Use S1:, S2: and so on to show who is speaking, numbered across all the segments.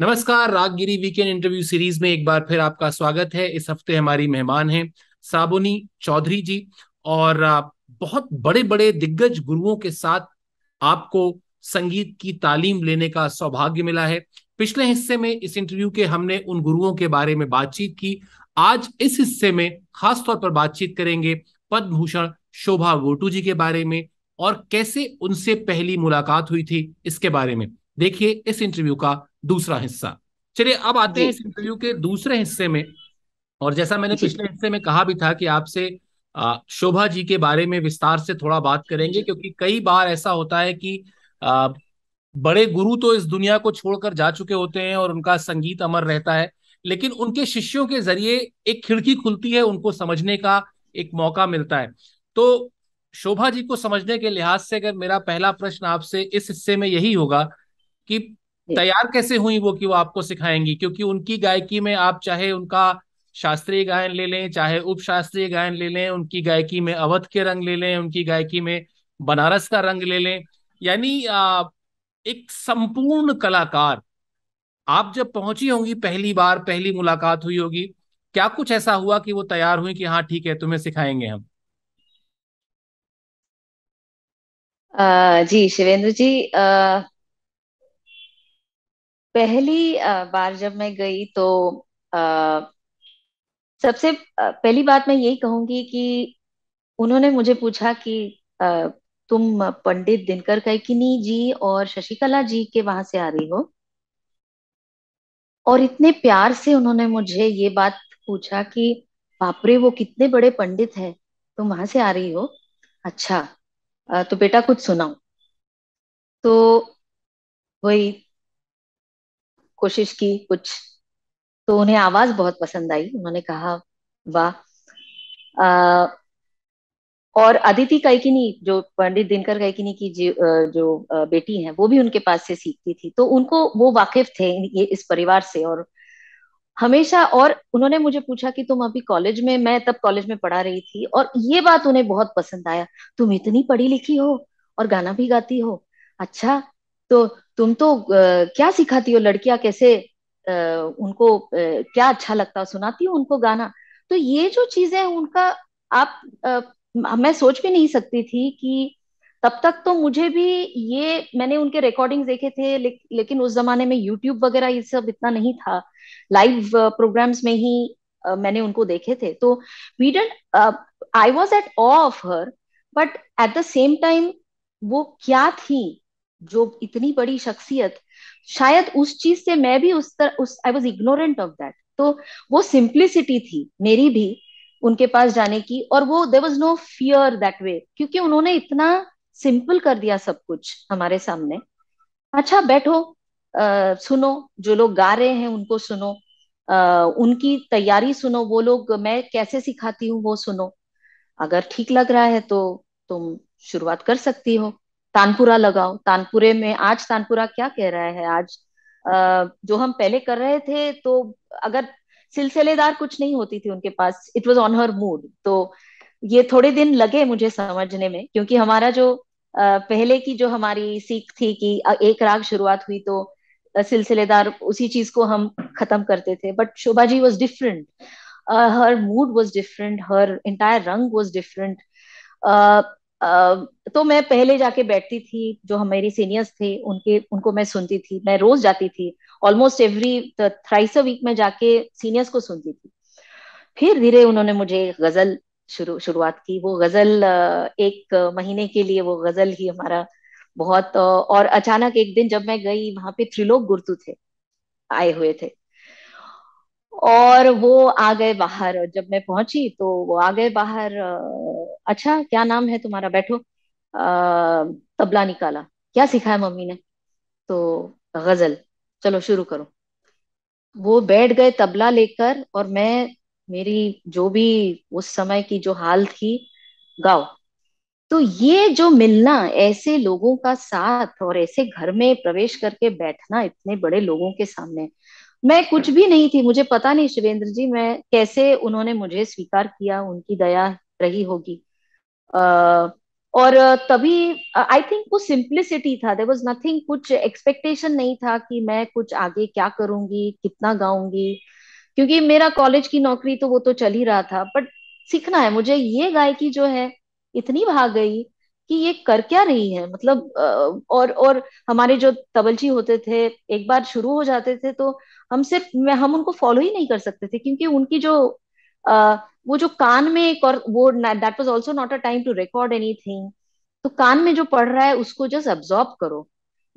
S1: नमस्कार रागगिरी weekend interview series में एक बार फिर आपका स्वागत है इस हफ्ते हमारी मेहमान हैं साबुनी चौधरी जी और बहुत बड़े बड़े दिग्गज गुरुओं के साथ आपको संगीत की तालीम लेने का सौभाग्य मिला है पिछले हिस्से में इस इंटरव्यू के हमने उन गुरुओं के बारे में बातचीत की आज इस हिस्से में खासतौर पर बातचीत करेंगे पद्म भूषण शोभा गोटू जी के बारे में और कैसे उनसे पहली मुलाकात हुई थी इसके बारे में देखिए इस इंटरव्यू का दूसरा हिस्सा चलिए अब आते हैं इस इंटरव्यू के दूसरे हिस्से में और जैसा मैंने पिछले हिस्से में कहा भी था कि आपसे शोभा जी के बारे में विस्तार से थोड़ा बात करेंगे क्योंकि कई बार ऐसा होता है कि आ, बड़े गुरु तो इस दुनिया को छोड़कर जा चुके होते हैं और उनका संगीत अमर रहता है लेकिन उनके शिष्यों के जरिए एक खिड़की खुलती है उनको समझने का एक मौका मिलता है तो शोभा जी को समझने के लिहाज से अगर मेरा पहला प्रश्न आपसे इस हिस्से में यही होगा कि तैयार कैसे हुई वो कि वो आपको सिखाएंगी क्योंकि उनकी गायकी में आप चाहे उनका शास्त्रीय गायन ले लें चाहे उप शास्त्रीय गायन ले लें उनकी गायकी में अवध के रंग ले लें उनकी गायकी में बनारस का रंग ले लें यानी एक संपूर्ण कलाकार आप जब पहुंची होंगी पहली बार पहली मुलाकात हुई होगी क्या कुछ ऐसा हुआ कि वो तैयार हुई कि हाँ ठीक है तुम्हें सिखाएंगे हम
S2: आ, जी शिवेंद्र जी आ, पहली बार जब मैं गई तो आ, सबसे पहली बात मैं यही कहूंगी कि उन्होंने मुझे पूछा कि आ, तुम पंडित दिनकर कैकिनी जी और शशिकला जी के वहां से आ रही हो और इतने प्यार से उन्होंने मुझे ये बात पूछा कि बापरे वो कितने बड़े पंडित हैं तुम वहां से आ रही हो अच्छा तो बेटा कुछ सुनाओ तो वही कोशिश की कुछ तो उन्हें आवाज बहुत पसंद आई उन्होंने कहा वाह और अदिति कैकिनी जो पंडित दिनकर कैकिनी की जो बेटी है वो भी उनके पास से सीखती थी तो उनको वो वाकिफ थे ये इस परिवार से और हमेशा और उन्होंने मुझे पूछा कि तुम अभी कॉलेज में मैं तब कॉलेज में पढ़ा रही थी और ये बात उन्हें बहुत पसंद आया तुम इतनी पढ़ी लिखी हो और गाना भी गाती हो अच्छा तो तुम तो आ, क्या सिखाती हो लड़कियां कैसे आ, उनको आ, क्या अच्छा लगता सुनाती हो उनको गाना तो ये जो चीजें उनका आप आ, मैं सोच भी नहीं सकती थी कि तब तक तो मुझे भी ये मैंने उनके रिकॉर्डिंग देखे थे ले, लेकिन उस जमाने में यूट्यूब वगैरह ये सब इतना नहीं था लाइव प्रोग्राम्स में ही आ, मैंने उनको देखे थे तो we didn't I was at of her but at the same time वो क्या थी जो इतनी बड़ी शख्सियत शायद उस चीज से मैं भी उस तरह उस I was ignorant of that तो वो सिंप्लिसिटी थी मेरी भी उनके पास जाने की और वो there was no fear that way क्योंकि उन्होंने इतना सिंपल कर दिया सब कुछ हमारे सामने अच्छा बैठो आ, सुनो जो लोग गा रहे हैं उनको सुनो आ, उनकी तैयारी सुनो वो लोग मैं कैसे सिखाती हूँ वो सुनो अगर ठीक लग रहा है तो तुम शुरुआत कर सकती हो तानपुरा लगाओ तानपुरे में आज तानपुरा क्या कह रहा है आज आ, जो हम पहले कर रहे थे तो अगर सिलसिलेदार कुछ नहीं होती थी उनके पास it was on her mood तो ये थोड़े दिन लगे मुझे समझने में क्योंकि हमारा जो आ, पहले की जो हमारी सीख थी कि एक राग शुरुआत हुई तो सिलसिलेदार उसी चीज को हम खत्म करते थे but Shobha ji was different her mood was different her entire रंग वॉज डिफरेंट तो मैं पहले जाके बैठती थी जो हमारी सीनियर्स थे उनके उनको मैं सुनती थी मैं रोज जाती थी almost every thrice a week में जाके सीनियर्स को सुनती थी फिर धीरे उन्होंने मुझे गजल शुरू शुरुआत की वो गजल एक महीने के लिए वो गजल ही हमारा बहुत और अचानक एक दिन जब मैं गई वहां पे त्रिलोक गुरतु थे आए हुए थे और वो आ गए बाहर जब मैं पहुंची तो वो आ गए बाहर अच्छा क्या नाम है तुम्हारा बैठो तबला निकाला क्या सिखाया मम्मी ने तो गजल चलो शुरू करो वो बैठ गए तबला लेकर और मैं मेरी जो भी उस समय की जो हाल थी गाओ तो ये जो मिलना ऐसे लोगों का साथ और ऐसे घर में प्रवेश करके बैठना इतने बड़े लोगों के सामने मैं कुछ भी नहीं थी मुझे पता नहीं शिवेंद्र जी मैं कैसे उन्होंने मुझे स्वीकार किया उनकी दया रही होगी uh, और तभी आई थिंक वो सिंप्लिसिटी था देर वॉज नथिंग कुछ एक्सपेक्टेशन नहीं था कि मैं कुछ आगे क्या करूंगी कितना गाऊंगी क्योंकि मेरा कॉलेज की नौकरी तो वो तो चल ही रहा था बट सीखना है मुझे ये गायकी जो है इतनी भाग गई कि ये कर क्या रही है मतलब और और हमारे जो तबलची होते थे एक बार शुरू हो जाते थे तो हम सिर्फ हम उनको फॉलो ही नहीं कर सकते थे क्योंकि उनकी जो वो जो कान में एक और वो that was also not a time to record anything तो कान में जो पढ़ रहा है उसको जस्ट अब्जॉर्ब करो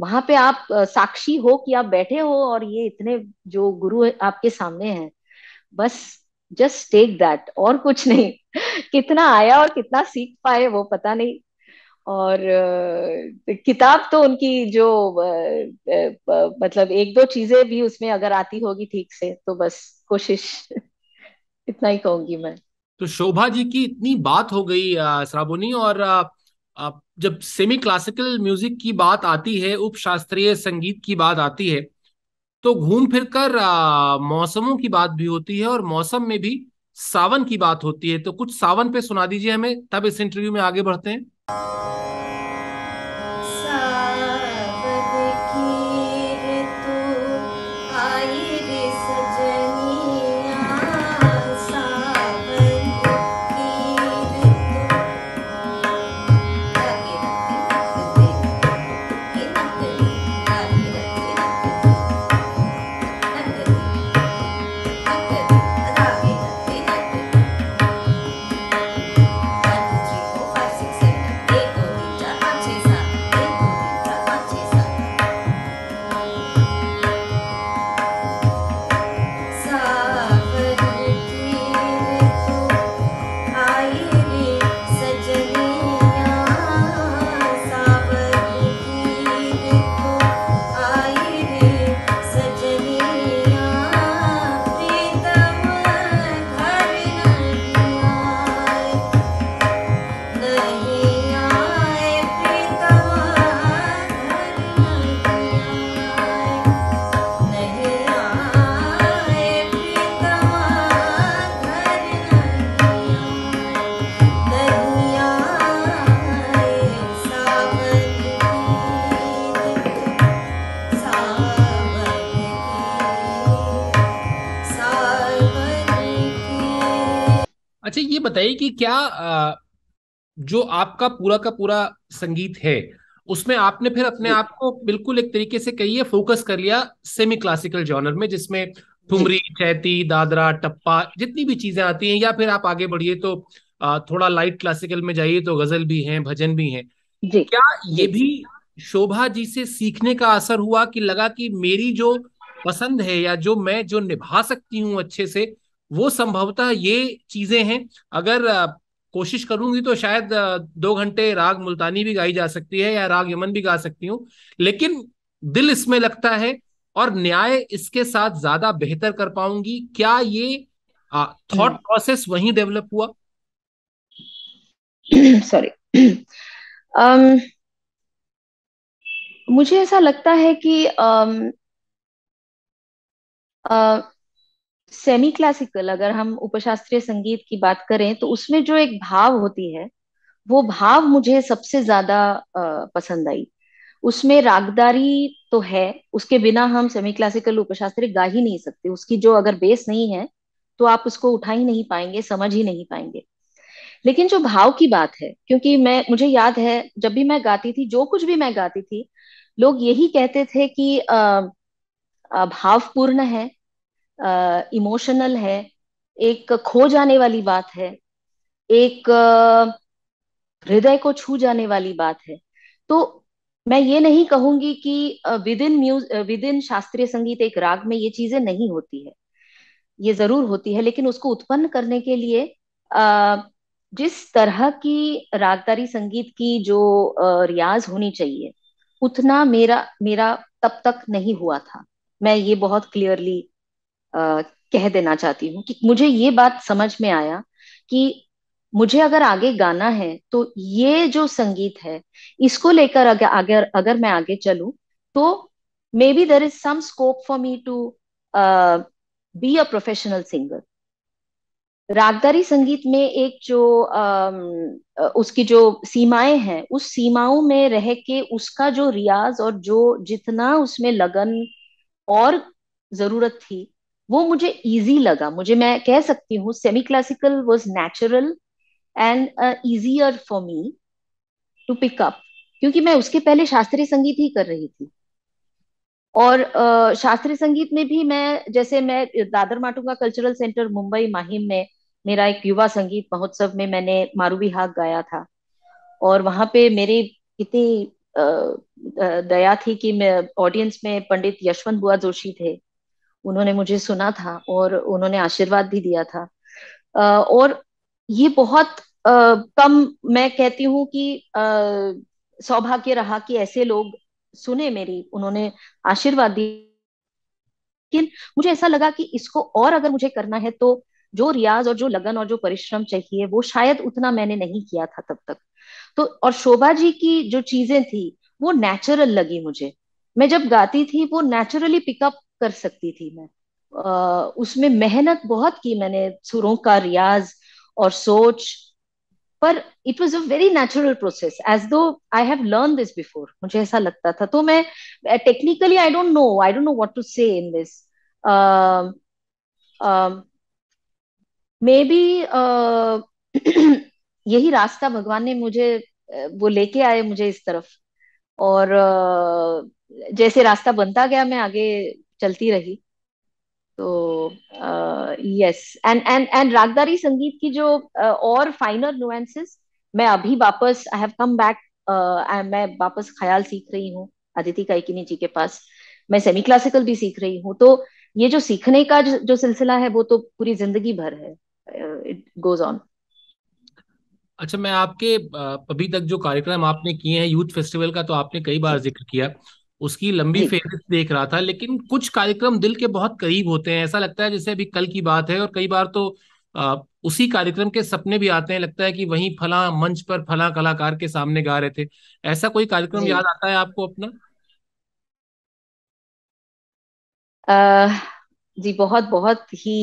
S2: वहां पे आप साक्षी हो कि आप बैठे हो और ये इतने जो गुरु आपके सामने हैं बस जस्ट टेक दैट और कुछ नहीं कितना आया और कितना सीख पाए वो पता नहीं और किताब तो उनकी जो मतलब एक दो चीजें भी उसमें अगर आती होगी ठीक से तो बस कोशिश इतना ही कहूंगी मैं
S1: तो शोभा जी की इतनी बात हो गई श्रावणी और जब सेमी क्लासिकल म्यूजिक की बात आती है उप शास्त्रीय संगीत की बात आती है तो घूम फिर कर मौसमों की बात भी होती है और मौसम में भी सावन की बात होती है तो कुछ सावन पे सुना दीजिए हमें तब इस इंटरव्यू में आगे बढ़ते हैं बताइए कि क्या जो आपका पूरा का पूरा संगीत है उसमें आपने फिर अपने आप को बिल्कुल एक तरीके से कहिए फोकस कर लिया सेमी क्लासिकल जॉनर में जिसमें ठुमरी चैती दादरा टप्पा जितनी भी चीजें आती हैं या फिर आप आगे बढ़िए तो थोड़ा लाइट क्लासिकल में जाइए तो गजल भी हैं भजन भी हैं क्या ये भी शोभा जी से सीखने का असर हुआ कि लगा कि मेरी जो पसंद है या जो मैं जो निभा सकती हूँ अच्छे से वो संभवतः ये चीजें हैं अगर कोशिश करूंगी तो शायद दो घंटे राग मुल्तानी भी गाई जा सकती है या राग यमन भी गा सकती हूँ लेकिन दिल इसमें लगता है और न्याय इसके साथ ज्यादा बेहतर कर पाऊंगी क्या ये थॉट प्रोसेस हम्म। वहीं डेवलप हुआ
S2: सॉरी um, मुझे ऐसा लगता है कि um, uh, सेमी क्लासिकल अगर हम उपशास्त्रीय संगीत की बात करें तो उसमें जो एक भाव होती है वो भाव मुझे सबसे ज्यादा पसंद आई उसमें रागदारी तो है उसके बिना हम सेमी क्लासिकल उपशास्त्रीय गा ही नहीं सकते उसकी जो अगर बेस नहीं है तो आप उसको उठा ही नहीं पाएंगे समझ ही नहीं पाएंगे लेकिन जो भाव की बात है क्योंकि मैं मुझे याद है जब भी मैं गाती थी जो कुछ भी मैं गाती थी लोग यही कहते थे कि आ, आ, भावपूर्ण है इमोशनल है एक खो जाने वाली बात है एक हृदय को छू जाने वाली बात है तो मैं ये नहीं कहूंगी कि within muse within शास्त्रीय संगीत एक राग में ये चीजें नहीं होती है ये जरूर होती है लेकिन उसको उत्पन्न करने के लिए जिस तरह की रागदारी संगीत की जो रियाज होनी चाहिए उतना मेरा मेरा तब तक नहीं हुआ था मैं ये बहुत क्लियरली कह देना चाहती हूँ कि मुझे ये बात समझ में आया कि मुझे अगर आगे गाना है तो ये जो संगीत है इसको लेकर अगर अगर अगर मैं आगे चलूं तो maybe there is some scope for me to be a professional singer रागदारी संगीत में एक जो uh, उसकी जो सीमाएं हैं उस सीमाओं में रह के उसका जो रियाज और जो जितना उसमें लगन और जरूरत थी वो मुझे इजी लगा मुझे मैं कह सकती हूँ semi classical was natural and easier for me to pick up क्योंकि मैं उसके पहले शास्त्रीय संगीत ही कर रही थी और uh, शास्त्रीय संगीत में भी मैं जैसे मैं दादर माटुंगा कल्चरल सेंटर मुंबई माहिम में मेरा एक युवा संगीत महोत्सव में मैंने मारूवी हाक गाया था और वहां पे मेरे कितनी uh, uh, दया थी कि मैं ऑडियंस में पंडित यशवंत बुआ जोशी थे उन्होंने मुझे सुना था और उन्होंने आशीर्वाद भी दिया था और ये बहुत कम मैं कहती हूँ कि सौभाग्य रहा कि ऐसे लोग सुने मेरी उन्होंने आशीर्वाद दिया लेकिन मुझे ऐसा लगा कि इसको और अगर मुझे करना है तो जो रियाज और जो लगन और जो परिश्रम चाहिए वो शायद उतना मैंने नहीं किया था तब तक तो और शोभा जी की जो चीजें थी वो नेचुरल लगी मुझे मैं जब गाती थी वो नेचुरली पिकअप कर सकती थी मैं आ, उसमें मेहनत बहुत की मैंने सुरों का रियाज और सोच पर it was a very natural process as though I have learn this before मुझे ऐसा लगता था तो मैं technically I don't know I don't know what to say in this may be यही रास्ता भगवान ने मुझे वो लेके आए मुझे इस तरफ और जैसे रास्ता बनता गया मैं आगे चलती रही तो यस एंड एंड एंड रागदारी संगीत की जो uh, और फाइनर नुएंसेस मैं अभी वापस आई हैव कम बैक मैं वापस ख्याल सीख रही हूँ अदिति काइकिनी जी के पास मैं सेमी क्लासिकल भी सीख रही हूँ तो ये जो सीखने का जो, जो सिलसिला है वो तो पूरी जिंदगी भर है इट गोज ऑन
S1: अच्छा मैं आपके अभी तक जो कार्यक्रम आपने किए हैं यूथ फेस्टिवल का तो आपने कई बार जिक्र किया उसकी लंबी फेहरिस्त देख रहा था लेकिन कुछ कार्यक्रम दिल के बहुत करीब होते हैं ऐसा लगता है जैसे अभी कल की बात है और कई बार तो आ, उसी कार्यक्रम के सपने भी आते हैं लगता है कि वहीं फला मंच पर फला कलाकार के सामने गा रहे थे ऐसा कोई कार्यक्रम याद आता है आपको अपना
S2: जी बहुत बहुत ही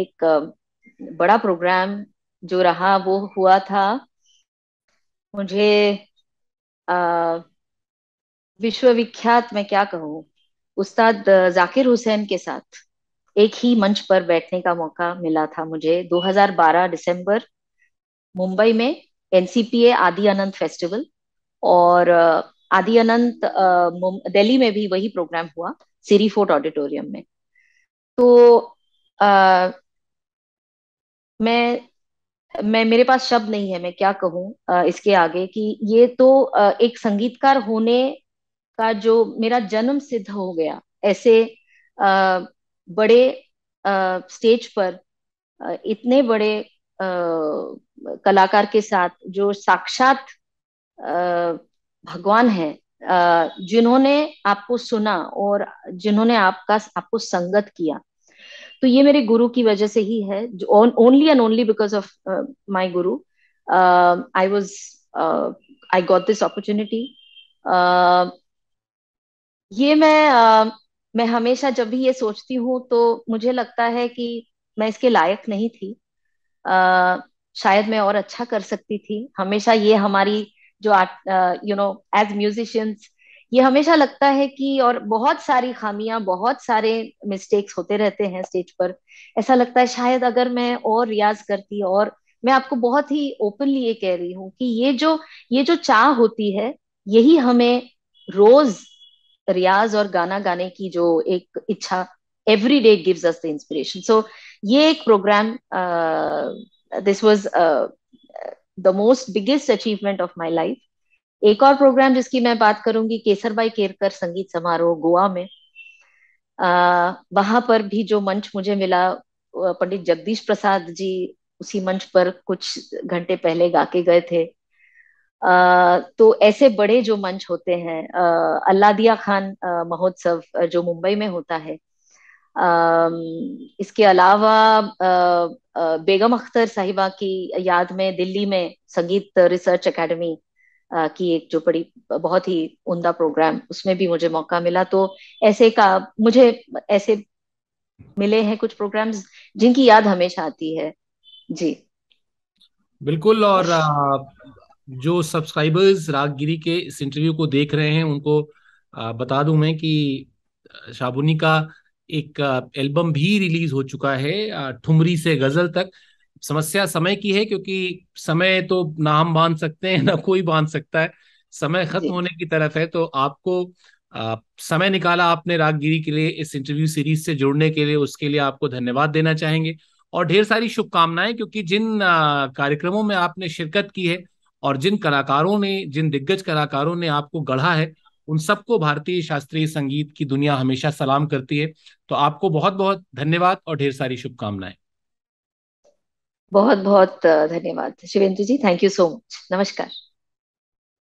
S2: एक बड़ा प्रोग्राम जो रहा वो हुआ था मुझे आ, विश्वविख्यात मैं क्या कहूँ उस्ताद जाकिर हुसैन के साथ एक ही मंच पर बैठने का मौका मिला था मुझे 2012 दिसंबर मुंबई में एनसीपीए आदि अनंत फेस्टिवल और आदि अनंत दिल्ली में भी वही प्रोग्राम हुआ सीरी फोर्ट ऑडिटोरियम में तो आ, मैं मैं मेरे पास शब्द नहीं है मैं क्या कहूँ इसके आगे कि ये तो आ, एक संगीतकार होने का जो मेरा जन्म सिद्ध हो गया ऐसे आ, बड़े आ, स्टेज पर आ, इतने बड़े आ, कलाकार के साथ जो साक्षात आ, भगवान है जिन्होंने आपको सुना और जिन्होंने आपका आपको संगत किया तो ये मेरे गुरु की वजह से ही है only and only because of my guru I was I got this opportunity ये मैं आ, मैं हमेशा जब भी ये सोचती हूँ तो मुझे लगता है कि मैं इसके लायक नहीं थी आ, शायद मैं और अच्छा कर सकती थी हमेशा ये हमारी जो art you know as musicians ये हमेशा लगता है कि और बहुत सारी खामियां बहुत सारे मिस्टेक्स होते रहते हैं स्टेज पर ऐसा लगता है शायद अगर मैं और रियाज करती और मैं आपको बहुत ही ओपनली ये कह रही हूँ कि ये जो ये जो चाह होती है यही हमें रोज रियाज और गाना गाने की जो एक इच्छा every day gives us the inspiration so ये एक programme this was the most biggest achievement of my life एक और प्रोग्राम जिसकी मैं बात करूंगी केसर बाई केरकर संगीत समारोह गोवा में अः uh, वहां पर भी जो मंच मुझे मिला पंडित जगदीश प्रसाद जी उसी मंच पर कुछ घंटे पहले गा के गए थे तो ऐसे बड़े जो मंच होते हैं अल्लादिया खान महोत्सव जो मुंबई में होता है इसके अलावा बेगम अख्तर साहिबा की याद में दिल्ली में संगीत रिसर्च एकेडमी की एक जो बड़ी बहुत ही उमदा प्रोग्राम उसमें भी मुझे मौका मिला तो ऐसे का मुझे ऐसे मिले हैं कुछ प्रोग्राम्स जिनकी याद हमेशा आती है जी
S1: बिल्कुल और जो सब्सक्राइबर्स रागगिरी के इस इंटरव्यू को देख रहे हैं उनको बता दूं मैं कि शाबुनी का एक एल्बम भी रिलीज हो चुका है ठुमरी से गजल तक समस्या समय की है क्योंकि समय तो ना हम बांध सकते हैं ना कोई बांध सकता है समय खत्म होने की तरफ है तो आपको समय निकाला आपने रागगिरी के लिए इस इंटरव्यू सीरीज से जुड़ने के लिए उसके लिए आपको धन्यवाद देना चाहेंगे और ढेर सारी शुभकामनाएं क्योंकि जिन कार्यक्रमों में आपने शिरकत की है और जिन कलाकारों ने जिन दिग्गज कलाकारों ने आपको गढ़ा है उन सबको भारतीय शास्त्रीय संगीत की दुनिया हमेशा सलाम करती है तो आपको बहुत बहुत धन्यवाद और ढेर सारी शुभकामनाएं
S2: बहुत बहुत धन्यवाद Shivendra ji thank you so much नमस्कार